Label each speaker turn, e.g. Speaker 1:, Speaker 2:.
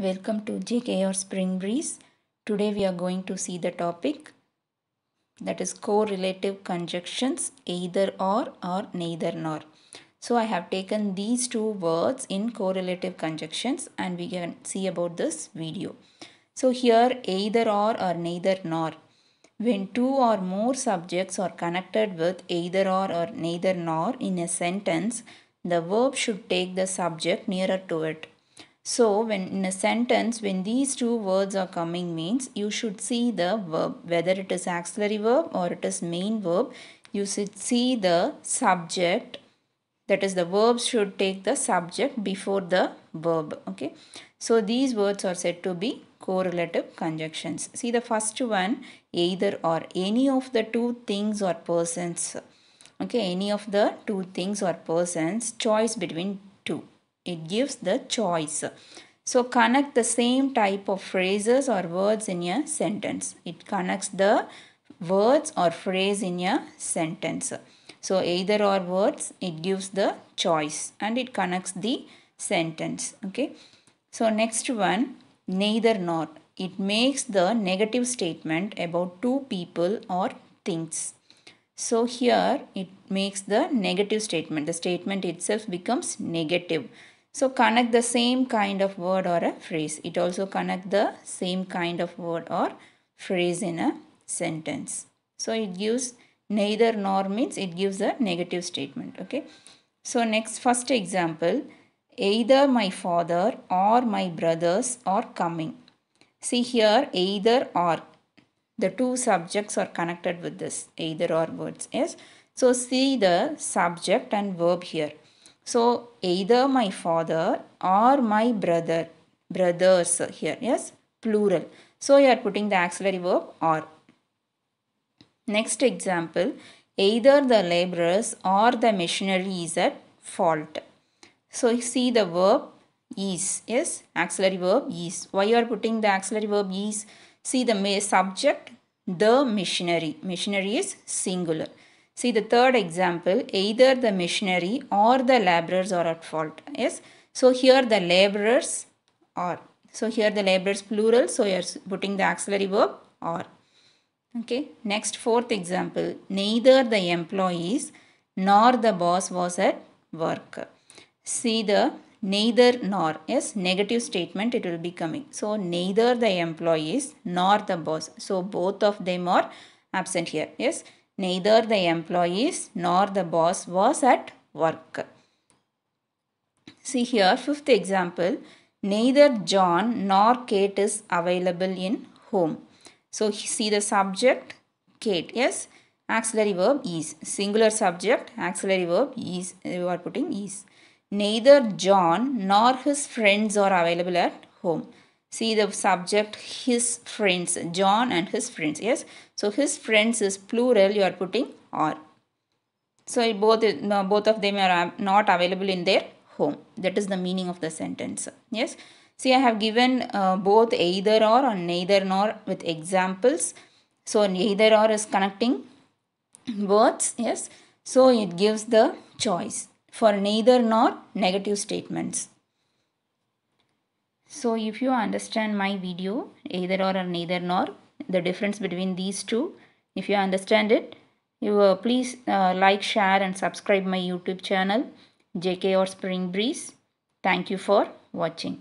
Speaker 1: Welcome to JK or Spring Breeze. Today we are going to see the topic that is correlative conjunctions either or or neither nor. So I have taken these two words in correlative conjunctions and we can see about this video. So here either or or neither nor. When two or more subjects are connected with either or or neither nor in a sentence, the verb should take the subject nearer to it so when in a sentence when these two words are coming means you should see the verb whether it is auxiliary verb or it is main verb you should see the subject that is the verb should take the subject before the verb okay so these words are said to be correlative conjunctions see the first one either or any of the two things or persons okay any of the two things or persons choice between two it gives the choice. So connect the same type of phrases or words in a sentence. It connects the words or phrase in a sentence. So either or words, it gives the choice and it connects the sentence. Okay. So next one, neither nor. It makes the negative statement about two people or things. So here it makes the negative statement. The statement itself becomes negative. So connect the same kind of word or a phrase. It also connect the same kind of word or phrase in a sentence. So it gives neither nor means it gives a negative statement. Okay. So next first example. Either my father or my brothers are coming. See here either or. The two subjects are connected with this either or words. Yes. So see the subject and verb here. So either my father or my brother, brothers here, yes, plural. So you are putting the auxiliary verb or. Next example, either the laborers or the machinery is at fault. So you see the verb is, yes, auxiliary verb is. Why you are putting the auxiliary verb is? See the subject, the machinery. Machinery is singular. See the third example, either the missionary or the laborers are at fault. Yes. So here the laborers are. So here the laborers plural. So you are putting the auxiliary verb or. Okay. Next fourth example, neither the employees nor the boss was at work. See the neither nor yes negative statement it will be coming so neither the employees nor the boss so both of them are absent here yes Neither the employees nor the boss was at work. See here, fifth example. Neither John nor Kate is available in home. So see the subject, Kate, yes. Auxiliary verb is. Singular subject, auxiliary verb is. You are putting is. Neither John nor his friends are available at home see the subject his friends john and his friends yes so his friends is plural you are putting or so both uh, both of them are uh, not available in their home that is the meaning of the sentence yes see i have given uh, both either or or neither nor with examples so neither or is connecting words yes so it gives the choice for neither nor negative statements so if you understand my video either or or neither nor the difference between these two if you understand it you uh, please uh, like share and subscribe my youtube channel JK or Spring Breeze. Thank you for watching.